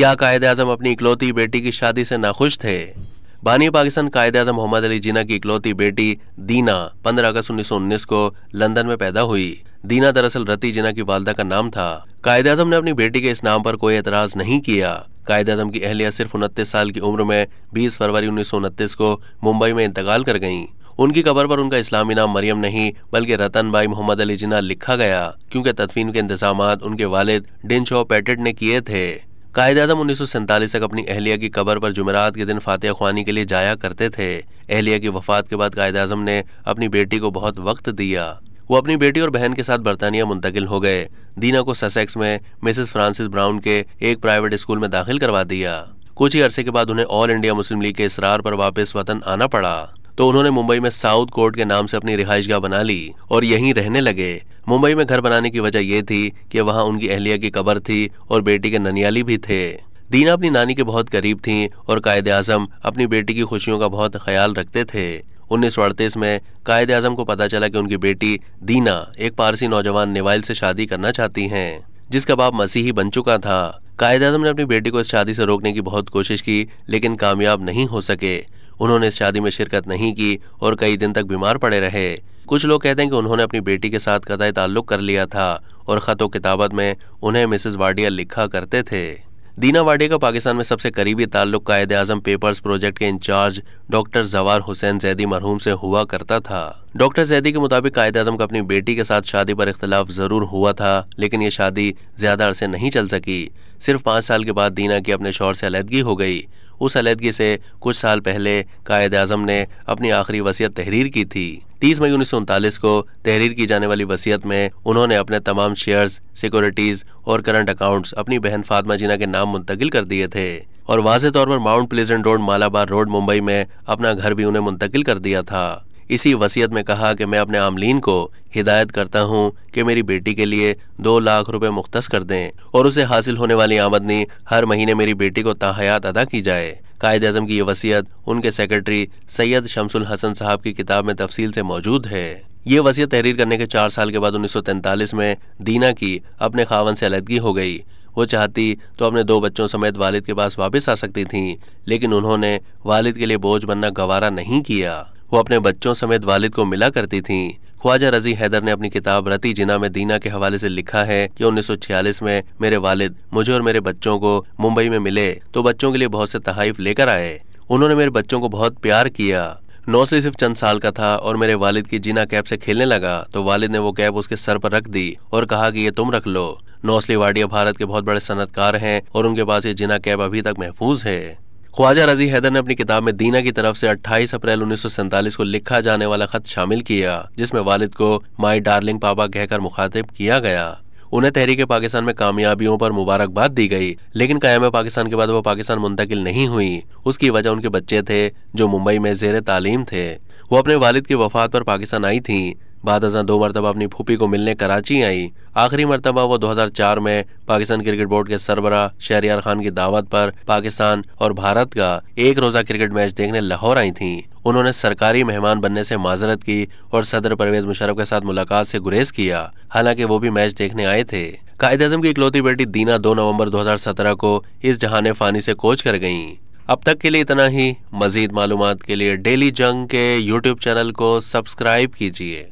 क्या कायद अजम अपनी इकलौती बेटी की शादी से नाखुश थे बानी पाकिस्तान कायद अजम मोहम्मद अली जीना की इकलौती बेटी दीना 15 अगस्त 1919 को लंदन में पैदा हुई दीना दरअसल रति जिना की वालदा का नाम था कायद अजम ने अपनी बेटी के इस नाम पर कोई एतराज नहीं किया कायद अजम की अहलिया सिर्फ उनतीस साल की उम्र में बीस फरवरी उन्नीस को मुंबई में इंतकाल कर गयी उनकी कबर पर उनका इस्लामी नाम मरियम नहीं बल्कि रतन भाई मोहम्मद अली जिना लिखा गया क्योंकि तदफीन के इंतजाम उनके वालिद डिन शो पैटेड ने किए थे कायद अजम उन्नीस तक अपनी अहलिया की कबर पर जुमेरात के दिन फातह खुआनी के लिए जाया करते थे अहलिया की वफात के बाद कायद अजम ने अपनी बेटी को बहुत वक्त दिया वो अपनी बेटी और बहन के साथ बरतानिया मुंतकिल हो गए दीना को ससेक्स में मिसेस फ्रांसिस ब्राउन के एक प्राइवेट स्कूल में दाखिल करवा दिया कुछ ही अरसे के बाद उन्हें ऑल इंडिया मुस्लिम लीग के इसरार पर वापस वतन आना पड़ा तो उन्होंने मुंबई में साउथ कोर्ट के नाम से अपनी रिहाइशगाह बना ली और यहीं रहने लगे मुंबई में घर बनाने की वजह यह थी कि वहां उनकी अहलिया की कबर थी और बेटी के ननियाली भी थे दीना अपनी नानी के बहुत करीब थीं और कायद आजम अपनी बेटी की खुशियों का बहुत ख्याल रखते थे उन्नीस में कायद आजम को पता चला कि उनकी बेटी दीना एक पारसी नौजवान निवाइल से शादी करना चाहती हैं जिसका बाप मसीही बन चुका था कायद आजम ने अपनी बेटी को इस शादी से रोकने की बहुत कोशिश की लेकिन कामयाब नहीं हो सके उन्होंने इस शादी में शिरकत नहीं की और कई दिन तक बीमार पड़े रहे कुछ लोग कहते हैं कि उन्होंने अपनी बेटी के साथ कतई ताल्लुक कर लिया था और ख़त व किताबत में उन्हें मिसेस वाडिया लिखा करते थे दीना वाडिया का पाकिस्तान में सबसे करीबी ताल्लुक कायद आजम पेपर्स प्रोजेक्ट के इंचार्ज डॉक्टर जवार हुसैन जैदी मरहूम से हुआ करता था डॉक्टर जैदी के मुताबिक कायद आजम का अपनी बेटी के साथ शादी पर इख्तलाफ ज़रूर हुआ था लेकिन ये शादी ज़्यादा अरसे नहीं चल सकी सिर्फ पाँच साल के बाद दीना की अपने शोर से अलीदगी हो गई उस अलीदगी से कुछ साल पहले कायद आजम ने अपनी आखिरी वसीयत तहरीर की थी 30 मई उन्नीस को तहरीर की जाने वाली वसीयत में उन्होंने अपने तमाम शेयर्स सिक्योरिटीज और करंट अकाउंट्स अपनी बहन फातमा जीना के नाम मुंतकिल कर दिए थे और वाजे तौर पर Mount Pleasant road Malabar road Mumbai में अपना घर भी उन्हें मुंतकिल कर दिया था इसी वसीयत में कहा कि मैं अपने आमलीन को हिदायत करता हूँ कि मेरी बेटी के लिए दो लाख रुपए मुख्त कर दें और उसे हासिल होने वाली आमदनी हर महीने मेरी बेटी को ताहयात अदा की जाए कायद अजम की ये वसीयत उनके सेक्रेटरी सैयद शमसुल हसन साहब की किताब में तफसील से मौजूद है ये वसीयत तहरीर करने के चार साल के बाद 1943 में दीना की अपने खावन से अलहदगी हो गई वो चाहती तो अपने दो बच्चों समेत वालिद के पास वापस आ सकती थीं लेकिन उन्होंने वालिद के लिए बोझ बनना गवारा नहीं किया वो अपने बच्चों समेत वालिद को मिला करती थीं ख्वाजा रजी हैदर ने अपनी किताब रती जिना में दीना के हवाले से लिखा है कि 1946 में मेरे वालिद मुझे और मेरे बच्चों को मुंबई में मिले तो बच्चों के लिए बहुत से तहाइफ लेकर आए उन्होंने मेरे बच्चों को बहुत प्यार किया नौसली सिर्फ चंद साल का था और मेरे वालिद की जीना कैप से खेलने लगा तो वालिद ने वो कैप उसके सर पर रख दी और कहा कि ये तुम रख लो नौसली वाडिया भारत के बहुत बड़े सनतकार हैं और उनके पास ये जिना कैप अभी तक महफूज है ख्वाजा रजी हैदर ने अपनी किताब में दीना की तरफ से 28 अप्रैल उन्नीस को लिखा जाने वाला खत शामिल किया जिसमें वालिद को माई डार्लिंग पापा कहकर मुखातिब किया गया उन्हें तहरीक पाकिस्तान में कामयाबियों पर मुबारकबाद दी गई लेकिन कायम पाकिस्तान के बाद वो पाकिस्तान मुंतकिल नहीं हुई उसकी वजह उनके बच्चे थे जो मुंबई में जेर तालीम थे वो अपने वालिद की वफात पर पाकिस्तान आई थी बाद हजा दो मरतबा अपनी फूफी को मिलने कराची आई आखिरी मरतबा वो 2004 में पाकिस्तान क्रिकेट बोर्ड के सरबरा शहरियार खान की दावत पर पाकिस्तान और भारत का एक रोजा क्रिकेट मैच देखने लाहौर आई थी उन्होंने सरकारी मेहमान बनने से माजरत की और सदर परवेज मुशरफ के साथ मुलाकात से गुरेज किया हालांकि वो भी मैच देखने आए थे कायद अजम की इकलौती बेटी दीना दो हजार सत्रह को इस जहान फानी से कोच कर गयी अब तक के लिए इतना ही मजीद मालूम के लिए डेली जंग के यूट्यूब चैनल को सब्सक्राइब कीजिए